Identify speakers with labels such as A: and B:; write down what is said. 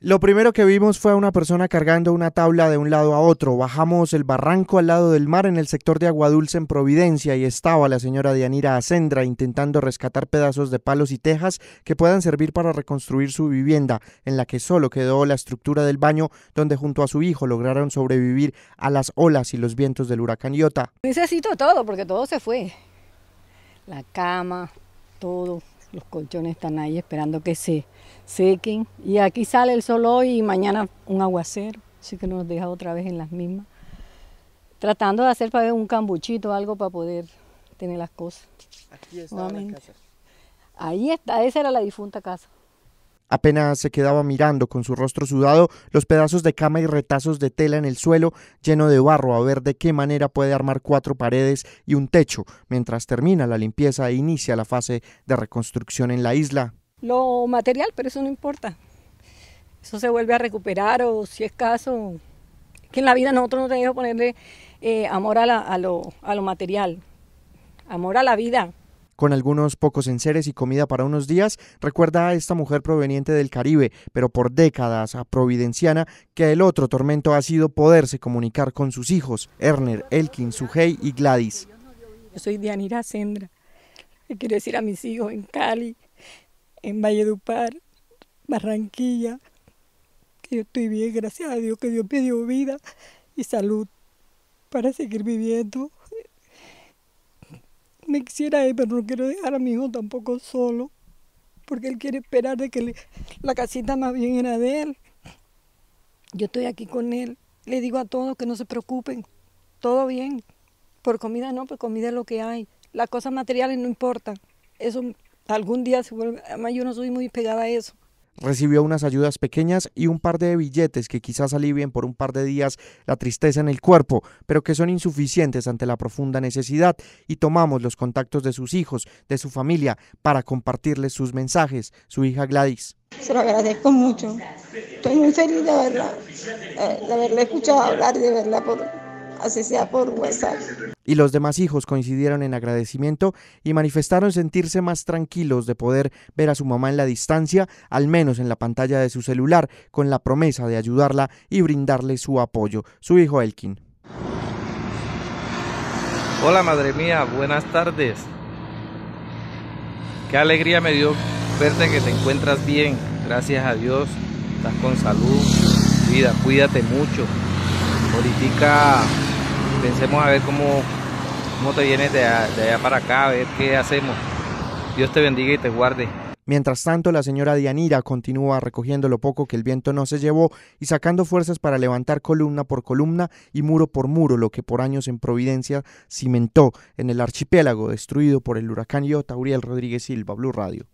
A: Lo primero que vimos fue a una persona cargando una tabla de un lado a otro. Bajamos el barranco al lado del mar en el sector de Agua Dulce en Providencia y estaba la señora Dianira Acendra intentando rescatar pedazos de palos y tejas que puedan servir para reconstruir su vivienda, en la que solo quedó la estructura del baño donde junto a su hijo lograron sobrevivir a las olas y los vientos del huracán Iota.
B: Necesito todo porque todo se fue. La cama, todo, los colchones están ahí esperando que se sequen. Y aquí sale el sol hoy y mañana un aguacero, así que nos deja otra vez en las mismas. Tratando de hacer para un cambuchito, algo para poder tener las cosas. Aquí está la casa. Ahí está, esa era la difunta casa.
A: Apenas se quedaba mirando con su rostro sudado los pedazos de cama y retazos de tela en el suelo lleno de barro a ver de qué manera puede armar cuatro paredes y un techo mientras termina la limpieza e inicia la fase de reconstrucción en la isla.
B: Lo material, pero eso no importa. Eso se vuelve a recuperar o si es caso, que en la vida nosotros no tenemos ponerle eh, amor a lo material, amor a la vida
A: con algunos pocos enseres y comida para unos días, recuerda a esta mujer proveniente del Caribe, pero por décadas a providenciana, que el otro tormento ha sido poderse comunicar con sus hijos, Erner, Elkin, Sujei y Gladys.
B: Yo soy Dianira Sendra. quiero decir a mis hijos en Cali, en Valledupar, Barranquilla, que yo estoy bien, gracias a Dios, que Dios me dio vida y salud para seguir viviendo me quisiera ir, pero no quiero dejar a mi hijo tampoco solo, porque él quiere esperar de que la casita más bien era de él. Yo estoy aquí con él, le digo a todos que no se preocupen, todo bien, por comida no, por comida es lo que hay, las cosas materiales no importan, eso algún día se vuelve, además yo no soy muy pegada a eso.
A: Recibió unas ayudas pequeñas y un par de billetes que quizás alivien por un par de días la tristeza en el cuerpo, pero que son insuficientes ante la profunda necesidad y tomamos los contactos de sus hijos, de su familia, para compartirles sus mensajes, su hija Gladys.
B: Se lo agradezco mucho. Estoy muy feliz de haberla, eh, escuchado hablar de verla por así sea por WhatsApp.
A: Y los demás hijos coincidieron en agradecimiento y manifestaron sentirse más tranquilos de poder ver a su mamá en la distancia, al menos en la pantalla de su celular, con la promesa de ayudarla y brindarle su apoyo. Su hijo Elkin.
B: Hola madre mía, buenas tardes. Qué alegría me dio verte que te encuentras bien. Gracias a Dios, estás con salud, vida, cuídate mucho. Ahorita Pensemos a ver cómo, te vienes de, de allá para acá, a ver qué hacemos. Dios te bendiga y te guarde.
A: Mientras tanto, la señora Dianira continúa recogiendo lo poco que el viento no se llevó y sacando fuerzas para levantar columna por columna y muro por muro, lo que por años en Providencia cimentó en el archipiélago destruido por el huracán Iota. Uriel Rodríguez Silva, Blue Radio.